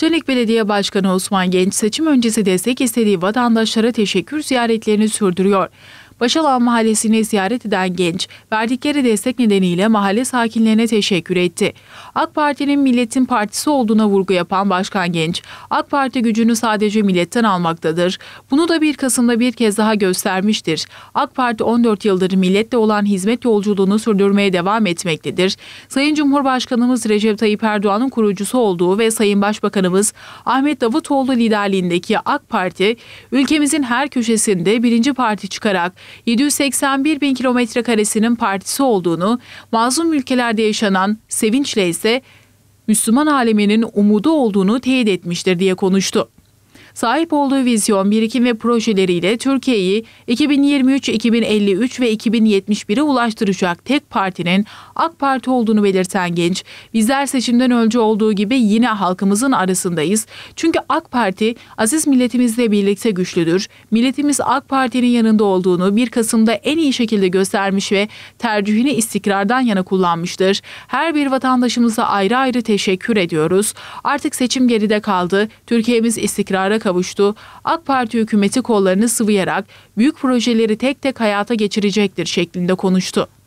Çelik Belediye Başkanı Osman Genç seçim öncesi destek istediği vatandaşlara teşekkür ziyaretlerini sürdürüyor. Başalan Mahallesi'ni ziyaret eden genç, verdikleri destek nedeniyle mahalle sakinlerine teşekkür etti. AK Parti'nin milletin partisi olduğuna vurgu yapan Başkan Genç, AK Parti gücünü sadece milletten almaktadır. Bunu da 1 Kasım'da bir kez daha göstermiştir. AK Parti 14 yıldır milletle olan hizmet yolculuğunu sürdürmeye devam etmektedir. Sayın Cumhurbaşkanımız Recep Tayyip Erdoğan'ın kurucusu olduğu ve Sayın Başbakanımız Ahmet Davutoğlu liderliğindeki AK Parti, ülkemizin her köşesinde birinci parti çıkarak 781 bin kilometre karesinin partisi olduğunu, mazlum ülkelerde yaşanan sevinçle ise Müslüman aleminin umudu olduğunu teyit etmiştir diye konuştu. Sahip olduğu vizyon, birikim ve projeleriyle Türkiye'yi 2023, 2053 ve 2071'e ulaştıracak tek partinin AK Parti olduğunu belirten genç, bizler seçimden önce olduğu gibi yine halkımızın arasındayız. Çünkü AK Parti aziz milletimizle birlikte güçlüdür. Milletimiz AK Parti'nin yanında olduğunu 1 Kasım'da en iyi şekilde göstermiş ve tercihini istikrardan yana kullanmıştır. Her bir vatandaşımıza ayrı ayrı teşekkür ediyoruz. Artık seçim geride kaldı. Türkiye'miz istikrara kavuştu. AK Parti hükümeti kollarını sıvayarak büyük projeleri tek tek hayata geçirecektir şeklinde konuştu.